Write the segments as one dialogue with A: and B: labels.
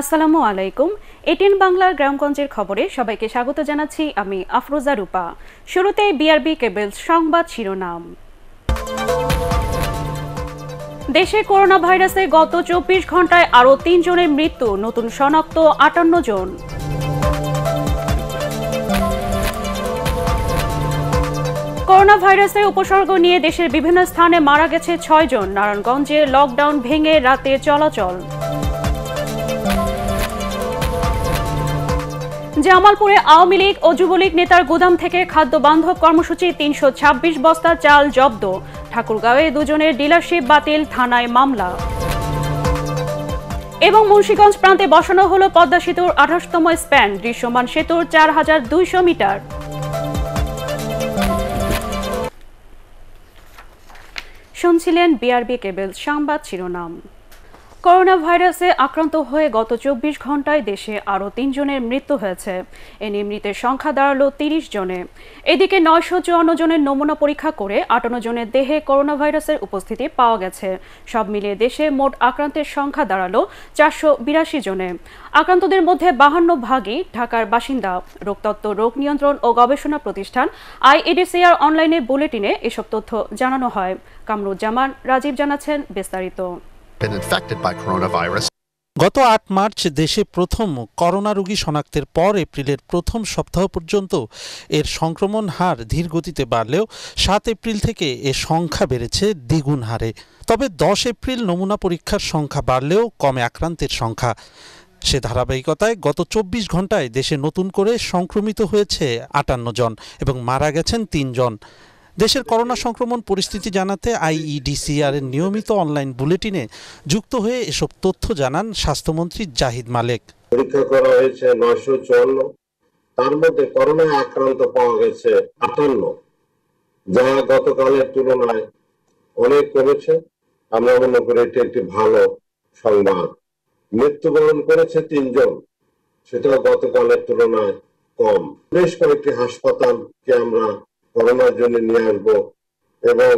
A: আসসালামু আলাইকুম এটিএন বাংলার গ্রামগঞ্জের খবরে সবাইকে স্বাগত জানাচ্ছি আমি আফরোজা রূপা শুরুতে বিআরবি কেবল সংবাদ শিরোনাম দেশে করোনা ভাইরাসে গত চব্বিশ ঘন্টায় আরও তিনজনের মৃত্যু নতুন শনাক্ত আটান্ন জন করোনা ভাইরাসের উপসর্গ নিয়ে দেশের বিভিন্ন স্থানে মারা গেছে ছয়জন নারায়ণগঞ্জে লকডাউন ভেঙে রাতে চলাচল জামালপুরে আওয়ামী লীগ ও যুবলীগ নেতার গুদাম থেকে খাদ্য বান্ধব কর্মসূচি তিনশো বস্তা চাল জব্দ ঠাকুরগাঁওয়ে দুজনের ডিলারশিপ বাতিল থানায় মামলা এবং মুন্সীগঞ্জ প্রান্তে বসানো হলো পদ্মা সেতুর আঠাশতম স্প্যান দৃশ্যমান সেতুর চার হাজার দুইশো মিটার শুনছিলেন বিআরবি কেবল সংবাদ শিরোনাম করোনা ভাইরাসে আক্রান্ত হয়ে গত চব্বিশ ঘন্টায় দেশে আরও তিনজনের মৃত্যু হয়েছে এ নিমৃতের সংখ্যা দাঁড়ালো তিরিশ জনে এদিকে নয়শো চুয়ান্ন জনের নমুনা পরীক্ষা করে আটান্ন জনের দেহে করোনা ভাইরাসের উপস্থিতি পাওয়া গেছে সব মিলিয়ে দেশে মোট আক্রান্তের সংখ্যা দাঁড়ালো চারশো বিরাশি জনে আক্রান্তদের মধ্যে বাহান্ন ভাগই ঢাকার বাসিন্দা রোগতত্ত্ব রোগ নিয়ন্ত্রণ ও গবেষণা প্রতিষ্ঠান আইএডিসিআর অনলাইনে বুলেটিনে এসব তথ্য জানানো হয় কামরুজ্জামান রাজীব জানাচ্ছেন বিস্তারিত been infected by coronavirus.
B: গত আট মার্চ দেশে প্রথম করোনা রোগী শনাক্তের পর এপ্রিলের প্রথম সপ্তাহ পর্যন্ত এর সংক্রমণ হার ধীর গতিতে বাড়লেও সাত এপ্রিল থেকে এ সংখ্যা বেড়েছে দ্বিগুণ হারে তবে দশ এপ্রিল নমুনা পরীক্ষার সংখ্যা বাড়লেও কমে আক্রান্তের সংখ্যা সে ধারাবাহিকতায় গত চব্বিশ ঘন্টায় দেশে নতুন করে সংক্রমিত হয়েছে আটান্ন জন এবং মারা গেছেন তিনজন জন দেশের করোনা সংক্রমণ পরিস্থিতি জানাতে আইইডিসিআর এর নিয়মিত অনলাইন বুলেটিনে যুক্ত হয়ে এসব তথ্য জানান স্বাস্থ্যমন্ত্রী জাহিদ মালিক পরীক্ষা করা হয়েছে নয়শো চুয়ান্ন তার মধ্যে করোনা আক্রান্ত পাওয়া গেছে আটান্ন যা গতকালের তুলনায় অনেক কমেছে আমরা মনে করি এটি একটি ভালো সংবাদ মৃত্যুবরণ করেছে তিনজন সেটা গতকালের তুলনায় কম বেশ কয়েকটি হাসপাতালকে আমরা করোনার জন্য নিয়ে আসবো এবং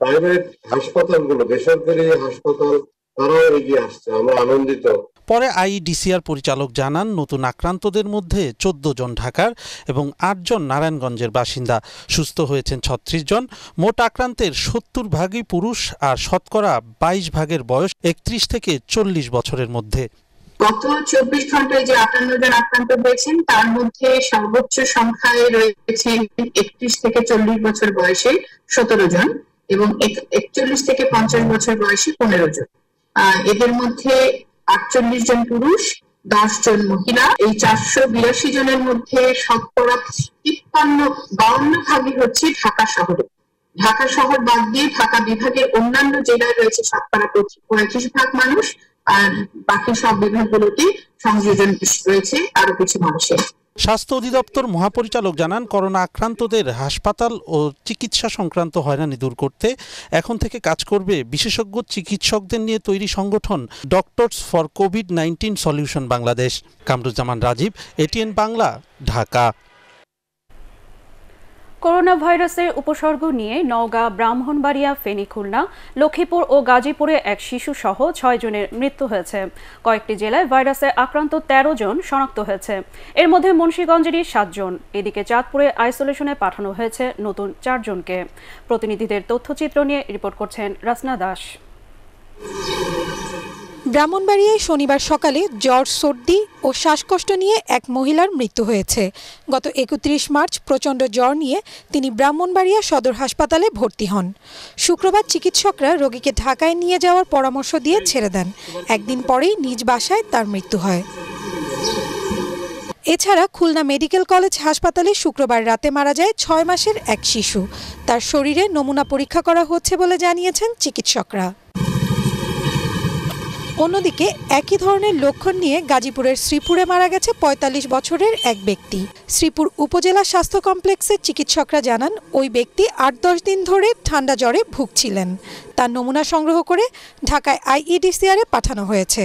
B: প্রাইভেট হাসপাতালগুলো বেসরকারি হাসপাতাল তারাও এগিয়ে আসছে আমরা আনন্দিত পরে আইডিসিআর পরিচালক জানান নতুন আক্রান্তদের মধ্যে চোদ্দ জন ঢাকার এবং আটজন নারায়ণগঞ্জের বাসিন্দা সুস্থ হয়েছেন ছত্রিশ জন মোট আক্রান্তের সত্তর ভাগই পুরুষ আর শতকরা বাইশ ভাগের বয়স একত্রিশ থেকে চল্লিশ বছরের মধ্যে
A: গত চব্বিশ ঘন্টায় যে আটান্ন জন আক্রান্ত হয়েছেন তার মধ্যে সর্বোচ্চ সংখ্যায় রয়েছে একত্রিশ থেকে চল্লিশ বছর বয়সে সতেরো জন এবং একচল্লিশ থেকে পঞ্চাশ বছর বয়সে পনেরো জন এদের মধ্যে আটচল্লিশ জন পুরুষ দশ জন মহিলা এই চারশো বিরাশি জনের মধ্যে শতকরা তিপ্পান্ন বাউন্ন ভাগই হচ্ছে ঢাকা শহরে ঢাকা শহর বাদ দিয়ে ঢাকা বিভাগের অন্যান্য জেলায় রয়েছে শতকরা পঁয়ত্রিশ ভাগ মানুষ
B: বাকি সব বিভাগগুলোতে সংযোজন রয়েছে আরো কিছু মানুষের স্বাস্থ্য অধিদপ্তর মহাপরিচালক জানান করোনা আক্রান্তদের হাসপাতাল ও চিকিৎসা সংক্রান্ত হয়রানি দূর করতে এখন থেকে কাজ করবে বিশেষজ্ঞ চিকিৎসকদের নিয়ে তৈরি সংগঠন doctors for covid nineteen solution Bangladesh Kamruzzaman Rajib ATN Bangla Dhaka
A: corona ভাইরাসের উপসর্গ নিয়ে নওগাঁ ব্রাহ্মণবাড়িয়া ফেনী খুলনা লক্ষ্মীপুর ও গাজীপুরে এক শিশু সহ ছয় জনের মৃত্যু হয়েছে কয়েকটি জেলায় ভাইরাসে আক্রান্ত ১৩ জন শনাক্ত হয়েছে এর মধ্যে মুন্সীগঞ্জেরই সাতজন এদিকে চাঁদপুরে আইসোলেশনে পাঠানো হয়েছে নতুন চারজনকে প্রতিনিধিদের তথ্যচিত্র নিয়ে রিপোর্ট করছেন রাসনা দাস
C: ব্রাহ্মণবাড়িয়ায় শনিবার সকালে জ্বর সর্দি ও শ্বাসকষ্ট নিয়ে এক মহিলার মৃত্যু হয়েছে গত একত্রিশ মার্চ প্রচণ্ড জ্বর নিয়ে তিনি ব্রাহ্মণবাড়িয়া সদর হাসপাতালে ভর্তি হন শুক্রবার চিকিৎসকরা রোগীকে ঢাকায় নিয়ে যাওয়ার পরামর্শ দিয়ে ছেড়ে দেন একদিন পরেই নিজ বাসায় তার মৃত্যু হয় এছাড়া খুলনা মেডিকেল কলেজ হাসপাতালে শুক্রবার রাতে মারা যায় ছয় মাসের এক শিশু তার শরীরে নমুনা পরীক্ষা করা হচ্ছে বলে জানিয়েছেন চিকিৎসকরা অন্যদিকে একই ধরনের লক্ষণ নিয়ে গাজীপুরের শ্রীপুরে মারা গেছে ৪৫ বছরের এক ব্যক্তি শ্রীপুর উপজেলা স্বাস্থ্য কমপ্লেক্সের চিকিৎসকরা জানান ওই ব্যক্তি আট দশ দিন ধরে ঠান্ডা জ্বরে ভুগছিলেন তার নমুনা সংগ্রহ করে ঢাকায় আইইডিসিআরে পাঠানো হয়েছে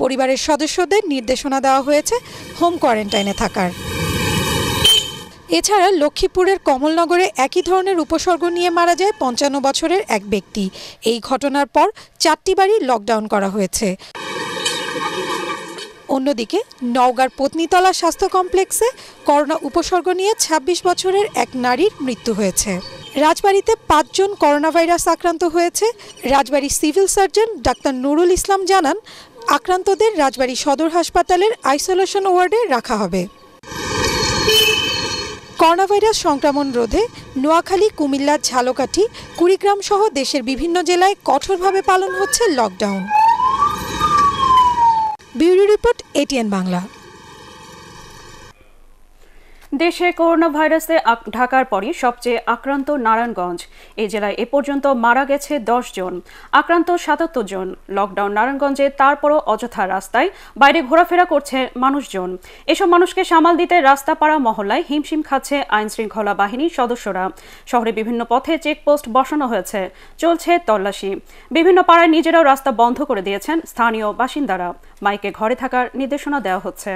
C: পরিবারের সদস্যদের নির্দেশনা দেওয়া হয়েছে হোম কোয়ারেন্টাইনে থাকার এছাড়া লক্ষ্মীপুরের কমলনগরে একই ধরনের উপসর্গ নিয়ে মারা যায় পঞ্চান্ন বছরের এক ব্যক্তি এই ঘটনার পর চারটি বাড়ি লকডাউন করা হয়েছে অন্যদিকে নওগাঁর পত্নীতলা স্বাস্থ্য কমপ্লেক্সে করোনা উপসর্গ নিয়ে ২৬ বছরের এক নারীর মৃত্যু হয়েছে রাজবাড়িতে পাঁচজন করোনা ভাইরাস আক্রান্ত হয়েছে রাজবাড়ির civil surgeon doctor Nurul Islam জানান আক্রান্তদের রাজবাড়ী সদর হাসপাতালের আইসোলেশন ওয়ার্ডে রাখা হবে করোনাভাইরাস সংক্রমণ রোধে নোয়াখালী কুমিল্লার ঝালকাঠি কুড়িগ্রাম সহ দেশের বিভিন্ন জেলায় কঠোরভাবে পালন হচ্ছে lockdown bureau report ATN Bangla
A: দেশে করোনা ভাইরাসে ঢাকার পরই সবচেয়ে আক্রান্ত নারায়ণগঞ্জ এই জেলায় এ পর্যন্ত মারা গেছে দশ জন আক্রান্ত সাতাত্তর জন লকডাউন নারায়ণগঞ্জে তারপরও অযথা রাস্তায় বাইরে ঘোরাফেরা করছে মানুষজন এসব মানুষকে সামাল দিতে রাস্তা পাড়া মহল্লায় হিমশিম খাচ্ছে আইন শৃঙ্খলা বাহিনীর সদস্যরা শহরে বিভিন্ন পথে চেকপোস্ট বসানো হয়েছে চলছে তল্লাশি বিভিন্ন পাড়ায় নিজেরাও রাস্তা বন্ধ করে দিয়েছেন স্থানীয় বাসিন্দারা মাইকে ঘরে থাকার নির্দেশনা দেওয়া হচ্ছে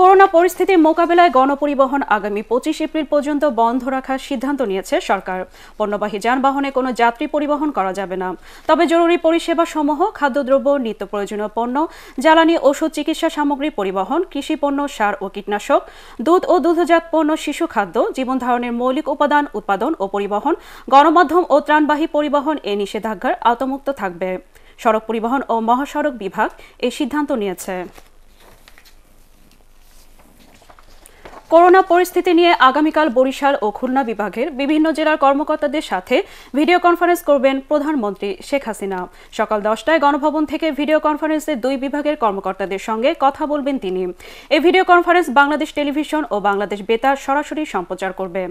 A: করোনা পরিস্থিতির মোকাবেলায় গণপরিবহন আগামী পঁচিশ এপ্রিল পর্যন্ত বন্ধ রাখার সিদ্ধান্ত নিয়েছে সরকার পণ্যবাহী যানবাহনে কোনো যাত্রী পরিবহন করা যাবে না তবে জরুরি পরিষেবা সমূহ খাদ্যদ্রব্য নিত্য প্রয়োজনীয় পণ্য জ্বালানি ওষুধ চিকিৎসা সামগ্রী পরিবহন কৃষি পণ্য সার ও কীটনাশক দুধ ও দুধজাত পণ্য শিশু খাদ্য জীবন ধারণের মৌলিক উপাদান উৎপাদন ও পরিবহন গণমাধ্যম ও ত্রাণবাহী পরিবহন এ নিষেধাজ্ঞার আওতামুক্ত থাকবে সড়ক পরিবহন ও মহাসড়ক বিভাগ এই সিদ্ধান্ত নিয়েছে করোনা পরিস্থিতি নিয়ে আগামীকাল বরিশাল ও খুলনা বিভাগের বিভিন্ন জেলার কর্মকর্তাদের সাথে ভিডিও কনফারেন্স করবেন প্রধানমন্ত্রী শেখ হাসিনা সকাল দশটায় গণভবন থেকে ভিডিও কনফারেন্সে দুই বিভাগের কর্মকর্তাদের সঙ্গে কথা বলবেন তিনি এই ভিডিও কনফারেন্স বাংলাদেশ টেলিভিশন ও বাংলাদেশ বেতার সরাসরি সম্প্রচার করবে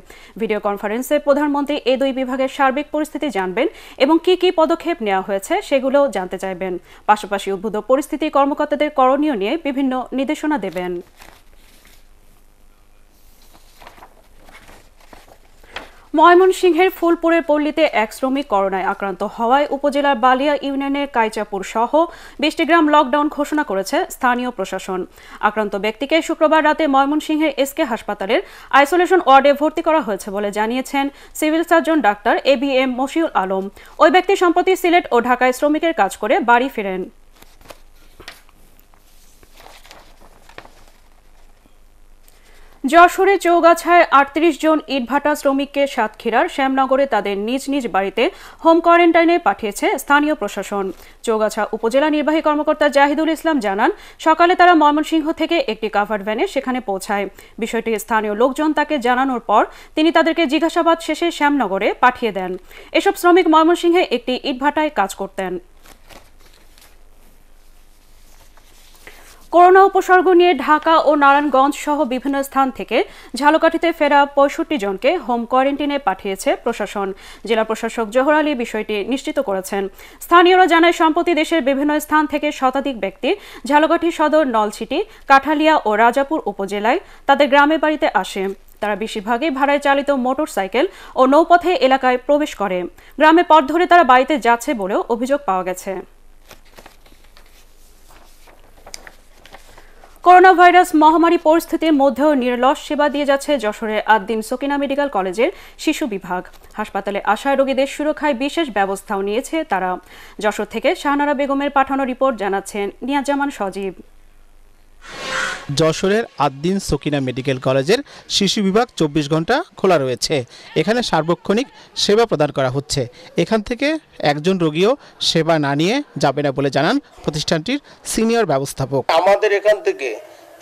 A: ভিডিও কনফারেন্সে প্রধানমন্ত্রী এই দুই বিভাগের সার্বিক পরিস্থিতি জানবেন এবং কি কি পদক্ষেপ নেওয়া হয়েছে সেগুলোও জানতে চাইবেন পাশাপাশি উদ্ভূত পরিস্থিতি কর্মকর্তাদের করণীয় নিয়ে বিভিন্ন নির্দেশনা দেবেন ময়মনসিংহের ফুলপুরের পল্লীতে এক শ্রমিক করোনায় আক্রান্ত হওয়ায় উপজেলার বালিয়া ইউনিয়নের কাইচাপুর সহ বিশটি গ্রাম লকডাউন ঘোষণা করেছে স্থানীয় প্রশাসন আক্রান্ত ব্যক্তিকে শুক্রবার রাতে ময়মনসিংহের এসকে হাসপাতালের আইসোলেশন ওয়ার্ডে ভর্তি করা হয়েছে বলে জানিয়েছেন civil surgeon doctor A B M Mashiul Alam ওই ব্যক্তি সম্প্রতি সিলেট ও ঢাকায় শ্রমিকের কাজ করে বাড়ি ফেরেন যশোরে চৌগাছায় আটত্রিশ জন ইটভাটা শ্রমিককে সাতক্ষীরার শ্যামনগরে তাদের নিজ নিজ বাড়িতে হোম কোয়ারেন্টাইনে পাঠিয়েছে স্থানীয় প্রশাসন চৌগাছা উপজেলা নির্বাহী কর্মকর্তা জাহিদুল ইসলাম জানান সকালে তারা ময়মনসিংহ থেকে একটি কাভার্ড ভ্যানে সেখানে পৌঁছায় বিষয়টি স্থানীয় লোকজন তাকে জানানোর পর তিনি তাদেরকে জিজ্ঞাসাবাদ শেষে শ্যামনগরে পাঠিয়ে দেন এসব শ্রমিক ময়মনসিংহে একটি ইটভাটায় কাজ করতেন করোনা উপসর্গ নিয়ে ঢাকা ও নারায়ণগঞ্জ সহ বিভিন্ন স্থান থেকে ঝালকাঠিতে ফেরা পঁয়ষট্টি জনকে হোম কোয়ারেন্টিনে পাঠিয়েছে প্রশাসন জেলা প্রশাসক জোহর আলী বিষয়টি নিশ্চিত করেছেন স্থানীয়রা জানায় সম্প্রতি দেশের বিভিন্ন স্থান থেকে শতাধিক ব্যক্তি ঝালকাঠি সদর নলছিটি কাঠালিয়া ও রাজাপুর উপজেলায় তাদের গ্রামে বাড়িতে আসে তারা বেশিরভাগই ভাড়ায় চালিত মোটর সাইকেল ও নৌপথে এলাকায় প্রবেশ করে গ্রামে পথ ধরে তারা বাড়িতে যাচ্ছে বলেও অভিযোগ পাওয়া গেছে করোনা ভাইরাস মহামারী পরিস্থিতির মধ্যেও নির্লস সেবা দিয়ে যাচ্ছে যশোরের আদ্দিন সকিনা মেডিকেল কলেজের শিশু বিভাগ হাসপাতালে আসা রোগীদের সুরক্ষায় বিশেষ ব্যবস্থাও নিয়েছে তারা যশোর থেকে শাহনারা বেগমের পাঠানো রিপোর্ট জানাচ্ছেন নিয়াজামান সজীব
D: যশোরের আদ্দিন সকিনা মেডিকেল কলেজের শিশু বিভাগ চব্বিশ ঘন্টা খোলা রয়েছে এখানে সার্বক্ষণিক সেবা প্রদান করা হচ্ছে এখান থেকে একজন রোগীও সেবা না নিয়ে যাবে না বলে জানান প্রতিষ্ঠানটির সিনিয়র ব্যবস্থাপক আমাদের এখান থেকে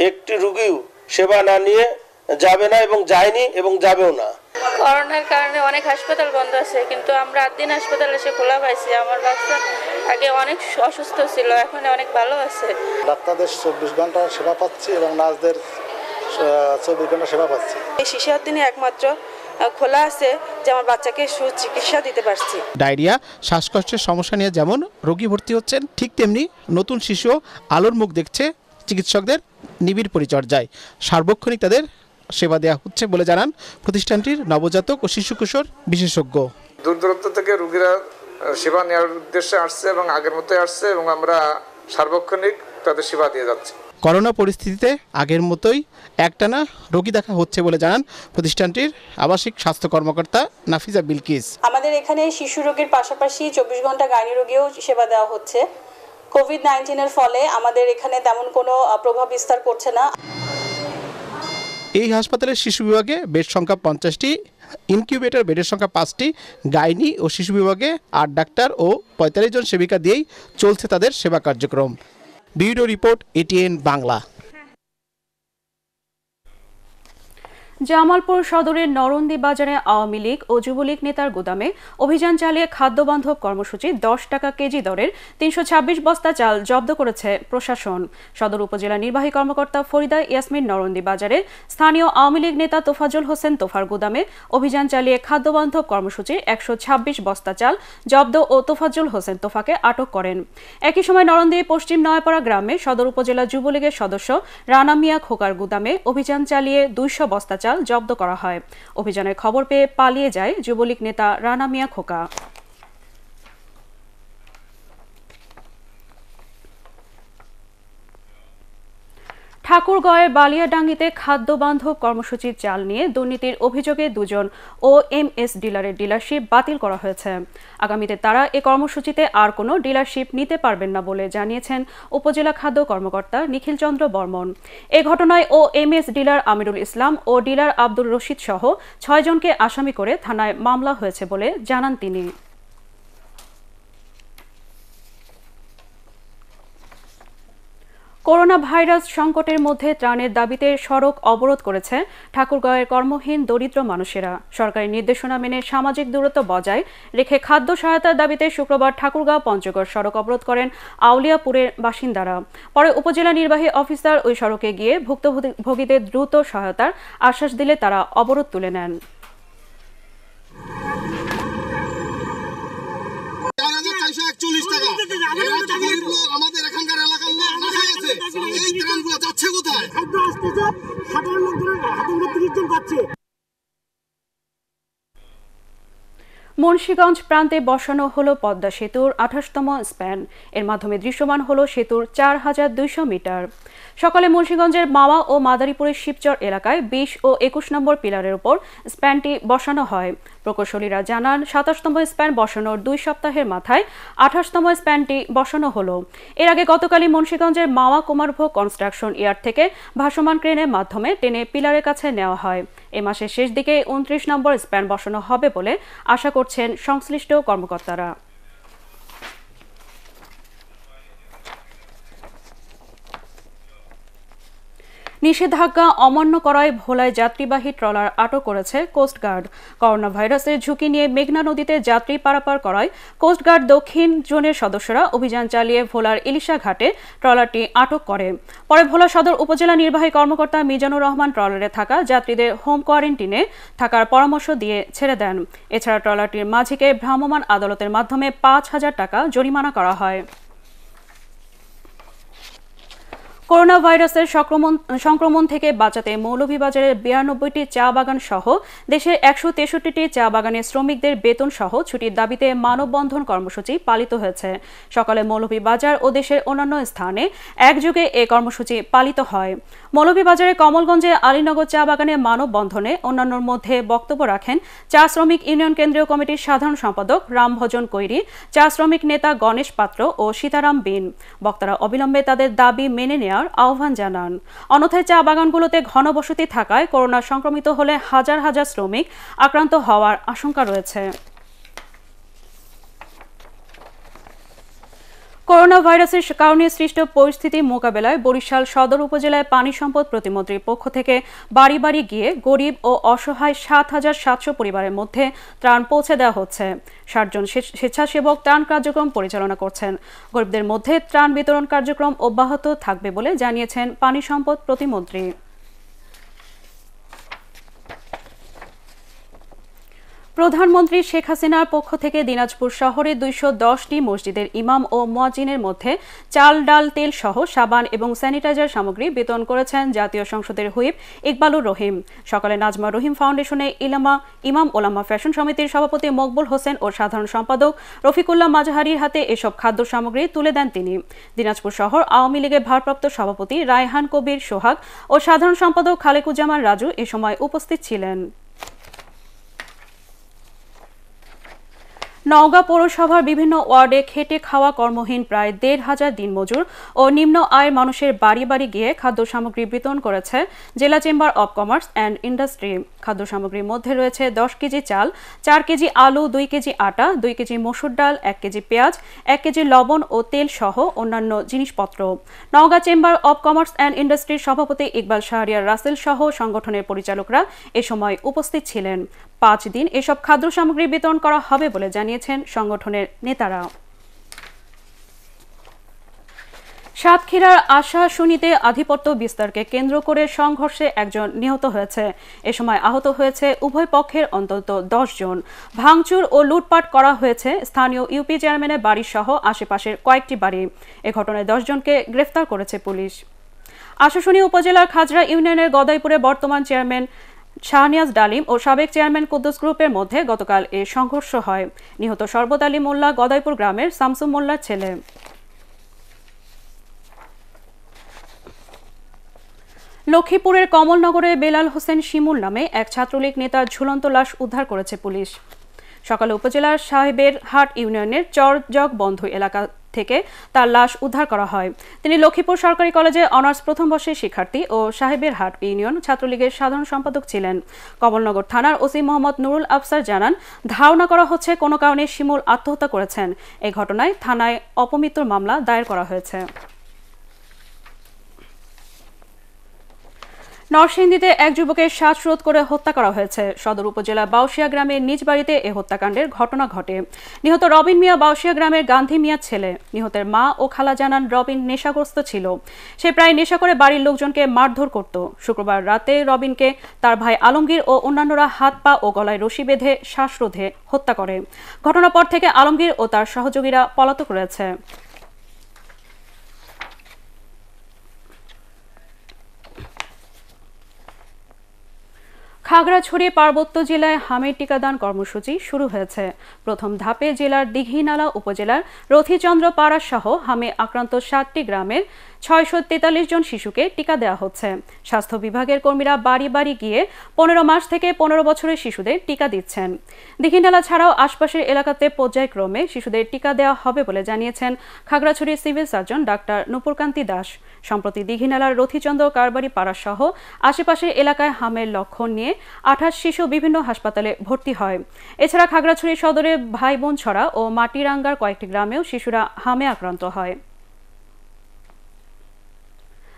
D: একটি রুগীও সেবা না নিয়ে যাবে না এবং যায়নি এবং যাবেও না
A: করোনার কারণে অনেক হাসপাতাল বন্ধ আছে কিন্তু আমরা আট দিন হাসপাতাল এসে খোলা পাইছি আমার বাচ্চা আগে অনেক অসুস্থ ছিল এখন অনেক ভালো আছে
B: ডাক্তারদের চব্বিশ ঘন্টা সেবা
C: পাচ্ছি এবং নার্সদের
B: চব্বিশ ঘন্টা সেবা পাচ্ছি
C: এই শিশু দিনে একমাত্র খোলা আছে যে আমার বাচ্চাকে সুচিকিৎসা দিতে পারছি
D: ডায়রিয়া শ্বাসকষ্টের সমস্যা নিয়ে যেমন রোগী ভর্তি হচ্ছেন ঠিক তেমনি নতুন শিশু আলোর মুখ দেখছে চিকিৎসকদের নিবিড় পরিচর্যায় সার্বক্ষণিক তাদের সেবা দেওয়া হচ্ছে বলে জানান প্রতিষ্ঠানটির নবজাতক ও শিশু কিশোর বিশেষজ্ঞ দূর দূরান্ত থেকে রুগীরা সেবা নেওয়ার উদ্দেশ্যে আসছে এবং আগের মতোই আসছে এবং আমরা সার্বক্ষণিক তাদের সেবা দিয়ে যাচ্ছি করোনা পরিস্থিতিতে আগের মতোই একটানা রোগী দেখা হচ্ছে বলে জানান প্রতিষ্ঠানটির আবাসিক স্বাস্থ্য কর্মকর্তা নাফিজা বিলকিস
A: আমাদের এখানে শিশু রোগীর পাশাপাশি চব্বিশ ঘন্টা গাড়ি রোগীও সেবা দেওয়া হচ্ছে কোভিড নাইন্টিনের ফলে আমাদের এখানে তেমন কোনো প্রভাব বিস্তার করছে না
D: এই হাসপাতালের শিশু বিভাগে বেড সংখ্যা পঞ্চাশটি ইনকিউবেটর বেডের সংখ্যা পাঁচটি গাইনি ও শিশু বিভাগে আট ডাক্তার ও পঁয়তাল্লিশ জন সেবিকা দিয়েই চলছে তাদের সেবা কার্যক্রম bureau report ATN Bangla
A: Jamalpur সদরের নরন্দী বাজারে আওয়ামী লীগ ও যুবলীগ নেতার গোদামে অভিযান চালিয়ে খাদ্যবান্ধব কর্মসূচি দশ টাকা কেজি দরের তিনশো বস্তা চাল জব্দ করেছে প্রশাসন সদর উপজেলা নির্বাহী কর্মকর্তা ফরিদা ইয়াসমিন নরন্দী বাজারে স্থানীয় আওয়ামী লীগ নেতা তোফাজুল হোসেন তোফার গোদামে অভিযান চালিয়ে খাদ্যবান্ধব কর্মসূচির একশো বস্তা চাল জব্দ ও তোফাজুল হোসেন তোফাকে আটক করেন একই সময় নরন্দী পশ্চিম নয়াপাড়া গ্রামে সদর উপজেলা যুবলীগের সদস্য রানা মিয়া খোকার গুদামে অভিযান চালিয়ে দুইশো বস্তা চাল জব্দ করা হয় অভিযানের খবর পেয়ে পালিয়ে যায় যুবলীগ নেতা রানা মিয়া খোকা ঠাকুরগড়ের বালিয়াডাঙ্গিতে খাদ্য বান্ধব কর্মসূচি চাল নিয়ে দুর্নীতির অভিযোগে দুজন ও এম এস ডিলারের ডিলারশিপ বাতিল করা হয়েছে আগামীতে তারা এ কর্মসূচিতে আর কোনো ডিলারশিপ নিতে পারবেন না বলে জানিয়েছেন উপজেলা খাদ্য কর্মকর্তা নিখিল চন্দ্র বর্মন এ ঘটনায় O M S dealer Amirul Islam ও ডিলার আব্দুল রশিদ সহ ছয়জনকে আসামি করে থানায় মামলা হয়েছে বলে জানান তিনি করোনা ভাইরাস সংকটের মধ্যে ত্রাণের দাবিতে সড়ক অবরোধ করেছে ঠাকুরগাঁওয়ের কর্মহীন দরিদ্র মানুষেরা সরকারি নির্দেশনা মেনে সামাজিক দূরত্ব বজায় রেখে খাদ্য সহায়তার দাবিতে শুক্রবার ঠাকুরগাঁও পঞ্চগড় সড়ক অবরোধ করেন আউলিয়াপুরের বাসিন্দারা পরে উপজেলা নির্বাহী অফিসার ওই সড়কে গিয়ে ভুক্তভোগীদের দ্রুত সহায়তার আশ্বাস দিলে তারা অবরোধ তুলে নেন ছয়শো একচল্লিশ টাকা আমাদের এখানকার এলাকার লোক আছে এই ত্রাণগুলো কোথায় খাদ্য আসতেছে সাধারণ লোকজনের হাতের মধ্যে পাচ্ছে মুন্সীগঞ্জ প্রান্তে বসানো হলো পদ্মা সেতুর আঠাশতম স্প্যান এর মাধ্যমে দৃশ্যমান হলো সেতুর চার হাজার দুইশো মিটার সকালে মুন্সীগঞ্জের মাওয়া ও মাদারীপুরের শিবচর এলাকায় বিশ ও একুশ নম্বর পিলারের উপর স্প্যানটি বসানো হয় প্রকৌশলীরা জানান সাতাশতম স্প্যান বসানোর দুই সপ্তাহের মাথায় আঠাশতম স্প্যানটি বসানো হলো এর আগে গতকালই মুন্সীগঞ্জের মাওয়া কুমারভোগ কনস্ট্রাকশন ইয়ার্ড থেকে ভাসমান ক্রেনের মাধ্যমে টেনে পিলারের কাছে নেওয়া হয় এ মাসের শেষ দিকে উনত্রিশ নম্বর স্প্যান বসানো হবে বলে আশা করছেন সংশ্লিষ্ট কর্মকর্তারা নিষেধাজ্ঞা অমান্য করায় ভোলায় যাত্রীবাহী ট্রলার আটক করেছে কোস্টগার্ড করোনা ভাইরাসের ঝুঁকি নিয়ে মেঘনা নদীতে যাত্রী পারাপার করায় কোস্টগার্ড দক্ষিণ জোনের সদস্যরা অভিযান চালিয়ে ভোলার ইলিশা ঘাটে ট্রলারটি আটক করে পরে ভোলা সদর উপজেলা নির্বাহী কর্মকর্তা মিজানুর রহমান ট্রলারে থাকা যাত্রীদের হোম কোয়ারেন্টিনে থাকার পরামর্শ দিয়ে ছেড়ে দেন এছাড়া ট্রলারটির মাঝিকে ভ্রাম্যমাণ আদালতের মাধ্যমে পাঁচ হাজার টাকা জরিমানা করা হয় করোনা ভাইরাসের সংক্রমণ থেকে বাঁচাতে মৌলভীবাজারের বিরানব্বইটি চা বাগান সহ দেশের একশো তেষট্টিটি চা বাগানের শ্রমিকদের বেতন সহ ছুটির দাবিতে মানববন্ধন কর্মসূচি পালিত হয়েছে সকালে মৌলভীবাজার ও দেশের অন্যান্য স্থানে একযোগে এ কর্মসূচি পালিত হয় মৌলভীবাজারে কমলগঞ্জে আলীনগর চা বাগানে মানববন্ধনে অন্যান্যর মধ্যে বক্তব্য রাখেন চা শ্রমিক ইউনিয়ন কেন্দ্রীয় কমিটির সাধারণ সম্পাদক রামভজন কৈরি চা শ্রমিক নেতা গণেশ পাত্র ও সীতারাম বিন বক্তারা অবিলম্বে তাদের দাবি মেনে নেয়া নেওয়ার আহ্বান জানান অন্যথায় চা বাগানগুলোতে ঘনবসতি থাকায় করোনা সংক্রমিত হলে হাজার হাজার শ্রমিক আক্রান্ত হওয়ার আশঙ্কা রয়েছে করোনা ভাইরাসের কারণে সৃষ্ট পরিস্থিতি মোকাবেলায় বরিশাল সদর উপজেলায় পানি সম্পদ প্রতিমন্ত্রীর পক্ষ থেকে বাড়ি বাড়ি গিয়ে গরিব ও অসহায় সাত হাজার সাতশো পরিবারের মধ্যে ত্রাণ পৌঁছে দেওয়া হচ্ছে ষাটজন স্বেচ্ছাসেবক ত্রাণ কার্যক্রম পরিচালনা করছেন গরিবদের মধ্যে ত্রাণ বিতরণ কার্যক্রম অব্যাহত থাকবে বলে জানিয়েছেন পানি সম্পদ প্রতিমন্ত্রী প্রধানমন্ত্রী শেখ হাসিনার পক্ষ থেকে দিনাজপুর শহরে দুইশো দশটি মসজিদের ইমাম ও মোয়াজিনের মধ্যে চাল ডাল তেল সহ সাবান এবং স্যানিটাইজার সামগ্রী বিতরণ করেছেন জাতীয় সংসদের হুইপ ইকবালুর রহিম সকালে নাজমা রহিম ফাউন্ডেশনে ইলামা ইমাম ওলামা ফ্যাশন সমিতির সভাপতি মকবুল হোসেন ও সাধারণ সম্পাদক রফিকুল্লাহ মাঝহারির হাতে এসব খাদ্য সামগ্রী তুলে দেন তিনি দিনাজপুর শহর আওয়ামী লীগের ভারপ্রাপ্ত সভাপতি রায়হান কবির সোহাগ ও সাধারণ সম্পাদক খালেকুজ্জামান রাজু এ সময় উপস্থিত ছিলেন নওগাঁ পৌরসভার বিভিন্ন ওয়ার্ডে খেটে খাওয়া কর্মহীন প্রায় দেড় হাজার দিনমজুর ও নিম্ন আয়ের মানুষের বাড়ি বাড়ি গিয়ে খাদ্য সামগ্রী বিতরণ করেছে জেলা chamber of commerce and industry খাদ্য সামগ্রীর মধ্যে রয়েছে দশ কেজি চাল চার কেজি আলু দুই কেজি আটা দুই কেজি মসুর ডাল এক কেজি পেঁয়াজ এক কেজি লবণ ও তেল সহ অন্যান্য জিনিসপত্র Naogaon chamber of commerce and ইন্ডাস্ট্রির সভাপতি ইকবাল শাহরিয়ার রাসেল সহ সংগঠনের পরিচালকরা এ সময় উপস্থিত ছিলেন পাঁচ দিন এসব খাদ্য সামগ্রী বিতরণ করা হবে বলে জানিয়েছেন সংগঠনের নেতারা সাতক্ষীরার আশা শুনিতে আধিপত্য বিস্তারকে কেন্দ্র করে সংঘর্ষে একজন নিহত হয়েছে এ সময় আহত হয়েছে উভয় পক্ষের অন্তত দশ জন ভাঙচুর ও লুটপাট করা হয়েছে স্থানীয় ইউপি চেয়ারম্যানের বাড়ির সহ আশেপাশের কয়েকটি বাড়ি এ ঘটনায় দশজনকে গ্রেফতার করেছে পুলিশ আশাশুনি উপজেলার খাজরা ইউনিয়নের গদাইপুরে বর্তমান চেয়ারম্যান শাহনিয়াজ ডালিম ও সাবেক চেয়ারম্যান কুদ্দুস গ্রুপের মধ্যে গতকাল এ সংঘর্ষ হয় নিহত শরবত আলী মোল্লা গদাইপুর গ্রামের শামসুম মোল্লার ছেলে লক্ষ্মীপুরের কমলনগরে বেলাল হোসেন শিমুল নামে এক ছাত্রলীগ নেতার ঝুলন্ত লাশ উদ্ধার করেছে পুলিশ সকালে উপজেলার সাহেবের হাট ইউনিয়নের চরজগ বন্ধ এলাকা থেকে তার লাশ উদ্ধার করা হয় তিনি লক্ষ্মীপুর সরকারি কলেজে অনার্স প্রথম বর্ষের শিক্ষার্থী ও সাহেবের হাট ইউনিয়ন ছাত্রলীগের সাধারণ সম্পাদক ছিলেন কমলনগর থানার ওসি মোহাম্মদ নুরুল আফসার জানান ধারণা করা হচ্ছে কোনো কারণে শিমুল আত্মহত্যা করেছেন এই ঘটনায় থানায় অপমৃত্যুর মামলা দায়ের করা হয়েছে নরসিংদীতে এক যুবকের শ্বাসরোধ করে হত্যা করা হয়েছে সদর উপজেলা বাউশিয়া গ্রামের নিজ বাড়িতে এ হত্যাকাণ্ডের ঘটনা ঘটে নিহত রবিন মিয়া বাউশিয়া গ্রামের গান্ধী মিয়া ছেলে নিহতের মা ও খালা জানান রবিন নেশাগ্রস্ত ছিল সে প্রায় নেশা করে বাড়ির লোকজনকে মারধর করত শুক্রবার রাতে রবিনকে তার ভাই আলমগীর ও অন্যান্যরা হাত পা ও গলায় রশি বেঁধে শ্বাসরোধে হত্যা করে ঘটনার পর থেকে আলমগীর ও তার সহযোগীরা পলাতক রয়েছে খাগড়াছড়ি পার্বত্য জেলায় হামের টিকাদান কর্মসূচি শুরু হয়েছে প্রথম ধাপে জেলার দিঘিনালা উপজেলার রথিচন্দ্র পাড়া সহ হামে আক্রান্ত সাতটি গ্রামের ছয়শো তেতাল্লিশ জন শিশুকে টিকা দেওয়া হচ্ছে স্বাস্থ্য বিভাগের কর্মীরা বাড়ি বাড়ি গিয়ে পনেরো মাস থেকে পনেরো বছরের শিশুদের টিকা দিচ্ছেন দীঘিনালা ছাড়াও আশপাশের এলাকাতে পর্যায়ক্রমে শিশুদের টিকা দেওয়া হবে বলে জানিয়েছেন খাগড়াছড়ির civil surgeon doctor Nupurkanti Das সম্প্রতি দীঘিনালার রথিচন্দ্র কারবারি পাড়া সহ আশেপাশের এলাকায় হামের লক্ষণ নিয়ে আঠাশ শিশু বিভিন্ন হাসপাতালে ভর্তি হয় এছাড়া খাগড়াছড়ি সদরে ভাই বোন ছড়া ও মাটিরাঙ্গার কয়েকটি গ্রামেও শিশুরা হামে আক্রান্ত হয়